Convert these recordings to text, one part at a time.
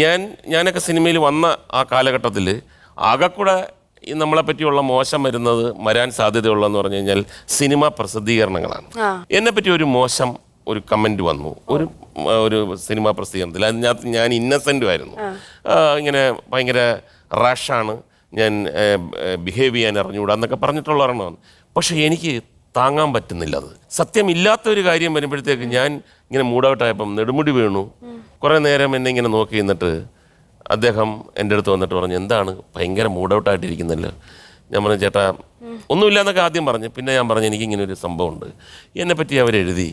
ഞാൻ ഞാനൊക്കെ സിനിമയിൽ വന്ന ആ കാലഘട്ടത്തിൽ ആകെക്കൂടെ നമ്മളെ പറ്റിയുള്ള മോശം വരുന്നത് വരാൻ സാധ്യതയുള്ളതെന്ന് പറഞ്ഞു കഴിഞ്ഞാൽ സിനിമ പ്രസിദ്ധീകരണങ്ങളാണ് എന്നെ പറ്റി ഒരു മോശം ഒരു കമൻറ്റ് വന്നു ഒരു ഒരു സിനിമാ പ്രസിദ്ധീകരണത്തിൽ അതിനകത്ത് ഞാൻ ഇന്നസെൻ്റും ആയിരുന്നു ഇങ്ങനെ ഭയങ്കര റാഷാണ് ഞാൻ ബിഹേവ് ചെയ്യാൻ അറിഞ്ഞുകൂടാ എന്നൊക്കെ പറഞ്ഞിട്ടുള്ള ഒരെണ്ണമാണ് പക്ഷേ എനിക്ക് താങ്ങാൻ പറ്റുന്നില്ല അത് സത്യമില്ലാത്ത ഒരു കാര്യം വരുമ്പോഴത്തേക്ക് ഞാൻ ഇങ്ങനെ മൂടൗട്ടായപ്പം നെടുമുടി വീണു കുറേ നേരം എന്നെ ഇങ്ങനെ നോക്കി നിന്നിട്ട് അദ്ദേഹം എൻ്റെ അടുത്ത് വന്നിട്ട് പറഞ്ഞു എന്താണ് ഭയങ്കര മൂഡൗട്ടായിട്ടിരിക്കുന്നല്ലോ ഞാൻ പറഞ്ഞു ചേട്ടാ ഒന്നുമില്ല എന്നൊക്കെ ആദ്യം പറഞ്ഞു പിന്നെ ഞാൻ പറഞ്ഞു എനിക്ക് ഇങ്ങനെ ഒരു സംഭവമുണ്ട് എന്നെപ്പറ്റി അവരെഴുതി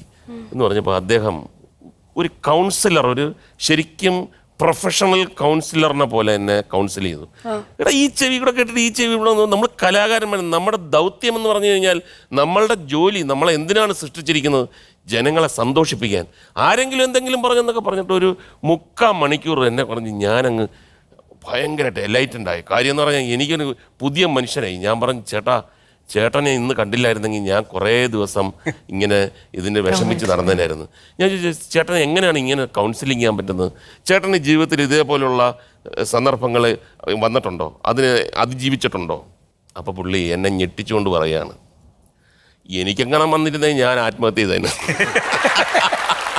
എന്ന് പറഞ്ഞപ്പോൾ അദ്ദേഹം ഒരു കൗൺസിലർ ഒരു ശരിക്കും പ്രൊഫഷണൽ കൗൺസിലറിനെ പോലെ എന്നെ കൗൺസിൽ ചെയ്തു എടാ ഈ ചെവി കൂടെ കേട്ടിട്ട് ഈ ചെവി ഇവിടെ നമ്മൾ കലാകാരന്മാർ നമ്മുടെ ദൗത്യം എന്ന് പറഞ്ഞു കഴിഞ്ഞാൽ നമ്മളുടെ ജോലി നമ്മളെ എന്തിനാണ് സൃഷ്ടിച്ചിരിക്കുന്നത് ജനങ്ങളെ സന്തോഷിപ്പിക്കാൻ ആരെങ്കിലും എന്തെങ്കിലും പറഞ്ഞെന്നൊക്കെ പറഞ്ഞിട്ട് ഒരു മുക്കാ മണിക്കൂർ എന്നെ പറഞ്ഞ് ഞാനങ്ങ് ഭയങ്കരമായിട്ട് ഉണ്ടായി കാര്യം എന്ന് പറഞ്ഞാൽ എനിക്കൊരു പുതിയ മനുഷ്യനായി ഞാൻ പറഞ്ഞു ചേട്ടാ ചേട്ടനെ ഇന്ന് കണ്ടില്ലായിരുന്നെങ്കിൽ ഞാൻ കുറേ ദിവസം ഇങ്ങനെ ഇതിൻ്റെ വിഷമിച്ച് നടന്നതിനായിരുന്നു ഞാൻ ചോദിച്ചു ചേട്ടൻ എങ്ങനെയാണ് ഇങ്ങനെ കൗൺസിലിംഗ് ചെയ്യാൻ പറ്റുന്നത് ചേട്ടൻ്റെ ജീവിതത്തിൽ ഇതേപോലെയുള്ള സന്ദർഭങ്ങൾ വന്നിട്ടുണ്ടോ അതിനെ അതിജീവിച്ചിട്ടുണ്ടോ അപ്പോൾ പുള്ളി എന്നെ ഞെട്ടിച്ചുകൊണ്ട് പറയാണ് എനിക്കെങ്ങനെ വന്നിരുന്നേ ഞാൻ ആത്മഹത്യ ചെയ്തതിന്